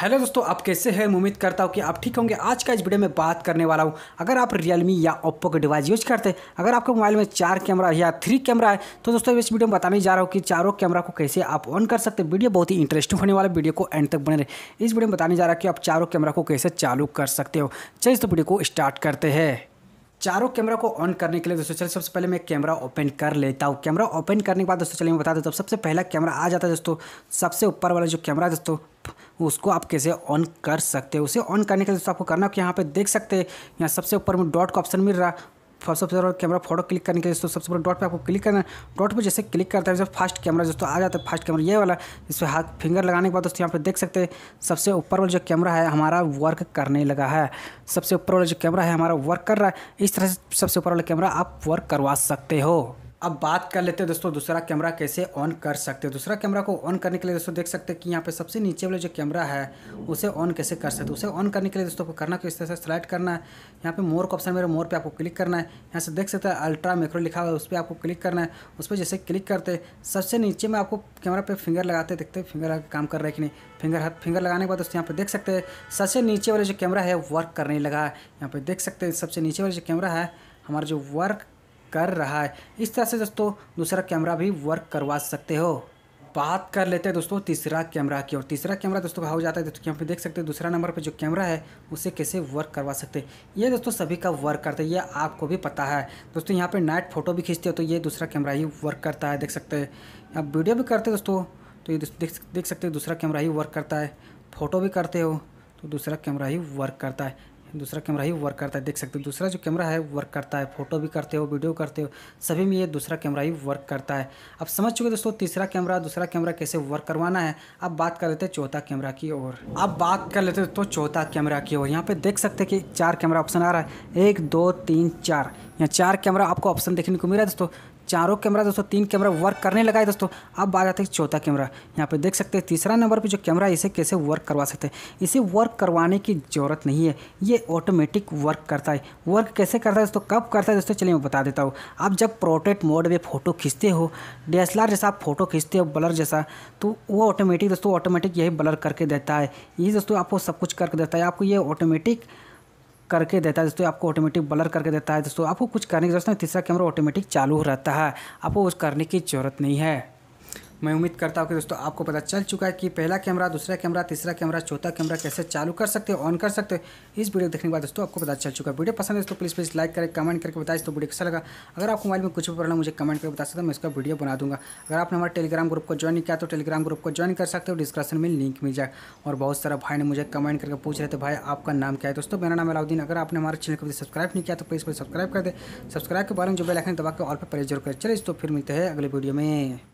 hello दोस्तों आप कैसे हैं उम्मीद करता हूँ कि आप ठीक होंगे आज का इस वीडियो में बात करने वाला हूँ अगर आप रियलमी या ओप्पो का डिवाइस यूज करते हैं अगर आपके मोबाइल में चार कैमरा या थ्री कैमरा है तो दोस्तों इस वीडियो में बताने जा रहा हूँ कि चारों कैमरा को कैसे आप ऑन कर सकते हैं वीडियो बहुत ही इंटरेस्टिंग होने वाला वीडियो को एंड तक बने रहे इस वीडियो में बताने जा रहा है कि आप चारों कैमरा को कैसे चालू कर सकते हो चलिए तो वीडियो को स्टार्ट करते हैं चारों कैमरा को ऑन करने के लिए दोस्तों चलिए सबसे पहले मैं कैमरा ओपन कर लेता हूँ कैमरा ओपन करने के बाद दोस्तों चलिए मैं बता देता हूँ सबसे पहला कैमरा आ जाता है दोस्तों सबसे ऊपर वाला जो कैमरा है दोस्तों उसको आप कैसे ऑन कर सकते हो उसे ऑन करने के लिए तो आपको करना कि यहाँ पे देख सकते हैं यहाँ सबसे ऊपर में डॉट का ऑप्शन मिल रहा सबसे पहले कैमरा फोटो क्लिक करने के लिए तो सबसे पहले डॉट पे आपको क्लिक करना है डॉट पे जैसे क्लिक करता है जैसे फास्ट कैमरा दोस्तों आ जाता है फास्ट कैमरा ये वाला इस पर हाथ फिंगर लगाने के बाद दोस्तों यहाँ पे देख सकते हैं सबसे ऊपर वाला जो कैमरा है हमारा वर्क करने लगा है सबसे ऊपर वाला जो कैमरा है हमारा वर्क कर रहा है इस तरह से सबसे ऊपर वाला कैमरा आप वर्क करवा सकते हो अब बात कर लेते हैं दोस्तों दूसरा कैमरा कैसे ऑन कर सकते हैं दूसरा कैमरा को ऑन करने के लिए दोस्तों देख सकते हैं कि यहाँ पे सबसे नीचे वाला जो कैमरा है उसे ऑन कैसे कर सकते हैं उसे ऑन करने के लिए दोस्तों को करना किस इस तरह से स्लाइड करना है यहाँ पे मोर का ऑप्शन मेरे मोर पे आपको क्लिक करना है यहाँ से देख सकते हैं अल्ट्रा मेक्रो लिखा हुआ है उस पर आपको क्लिक करना है उस पर जैसे क्लिक करते सबसे नीचे में आपको कैमरा पर फिंगर लगाते देखते फिंगर काम कर रहे कि नहीं फिंगर हाथ फिंगर लगाने के बाद दोस्तों यहाँ पर देख सकते हैं सबसे नीचे वाला जो कैमरा है वर्क करने लगा है यहाँ पर देख सकते हैं सबसे नीचे वाला जो कैमरा है हमारा जो वर्क कर रहा है इस तरह से दोस्तों दूसरा कैमरा भी वर्क करवा सकते हो बात कर लेते हैं दोस्तों तीसरा कैमरा की और तीसरा कैमरा दोस्तों कहा हो जाता है दोस्तों यहाँ पे देख सकते हैं दूसरा नंबर पे जो कैमरा है उसे कैसे वर्क करवा सकते हैं ये दोस्तों सभी का वर्क करता है ये आपको भी पता है दोस्तों यहाँ पे नाइट फोटो भी खींचते हो तो ये दूसरा कैमरा ही वर्क करता है देख सकते हैं आप वीडियो भी करते हो दोस्तों तो ये देख सकते हो दूसरा कैमरा ही वर्क करता है फ़ोटो भी करते हो तो दूसरा कैमरा ही वर्क करता है दूसरा कैमरा ही वर्क करता है देख सकते हो दूसरा जो कैमरा है वर्क करता है फोटो भी करते हो वीडियो करते हो सभी में ये दूसरा कैमरा ही वर्क करता है अब समझ चुके दोस्तों तीसरा कैमरा दूसरा कैमरा कैसे वर्क करवाना है अब बात कर लेते हैं चौथा कैमरा की ओर अब बात कर लेते दोस्तों चौथा कैमरा की ओर यहाँ पर देख सकते कि चार कैमरा ऑप्शन आ रहा है एक दो तीन चार यहाँ चार कैमरा आपको ऑप्शन देखने को मिला है दोस्तों चारों कैमरा दोस्तों तीन कैमरा वर्क करने लगा है दोस्तों अब आ आते हैं चौथा कैमरा यहाँ पे देख सकते हैं तीसरा नंबर पे जो कैमरा है इसे कैसे वर्क करवा सकते हैं इसे वर्क करवाने की ज़रूरत नहीं है ये ऑटोमेटिक वर्क करता है वर्क कैसे करता है दोस्तों कब करता है दोस्तों चलिए मैं बता देता हूँ आप जब प्रोटेट मोड में फ़ोटो खींचते हो डी जैसा आप फोटो खींचते हो ब्लर जैसा तो वो ऑटोमेटिक दोस्तों ऑटोमेटिक यही ब्लर करके देता है ये दोस्तों आपको सब कुछ करके देता है आपको ये ऑटोमेटिक करके देता है दोस्तों आपको ऑटोमेटिक ब्लर करके देता है दोस्तों आपको कुछ करने की जरूरत नहीं तीसरा कैमरा ऑटोमेटिक चालू रहता है आपको उस करने की ज़रूरत नहीं है मैं उम्मीद करता हूँ कि दोस्तों आपको पता चल चुका है कि पहला कैमरा दूसरा कैमरा तीसरा कैमरा चौथा कैमरा कैसे चालू कर सकते हो ऑन कर सकते हो इस वीडियो देखने के बाद दोस्तों आपको पता चल चुका है वीडियो पसंद है तो प्लीज़ प्लीज़ लाइक करें कमेंट करके बताए तो वीडियो कैसा लगा अगर आपको मोबाइल में कुछ भी प्रॉब्लम मुझे कमेंट करके बता सकते हो मैं इसका वीडियो बना दूँगा अगर आपने हमारे टेलीग्राम ग्रुप को ज्वाइन किया तो टेलीग्राम ग्रुप को ज्वाइन कर सकते हो डिस्क्रिप्शन में लिंक मिल जाए और बहुत सारा भाई ने मुझे कमेंट करके पूछ रहे थे भाई आपका नाम क्या है दोस्तों मेरा नाम अलाउद्दीन अगर आपने हमारे चैनल को सब्सक्राइब नहीं किया तो प्लीज़ प्लीज़ सब्सक्राइब कर दे सब्सक्राइब के बारे में जो बेलाइन दबाकर दबा के और पर प्रेस जरूर करें चले तो फिर मिलते हैं अगले वीडियो में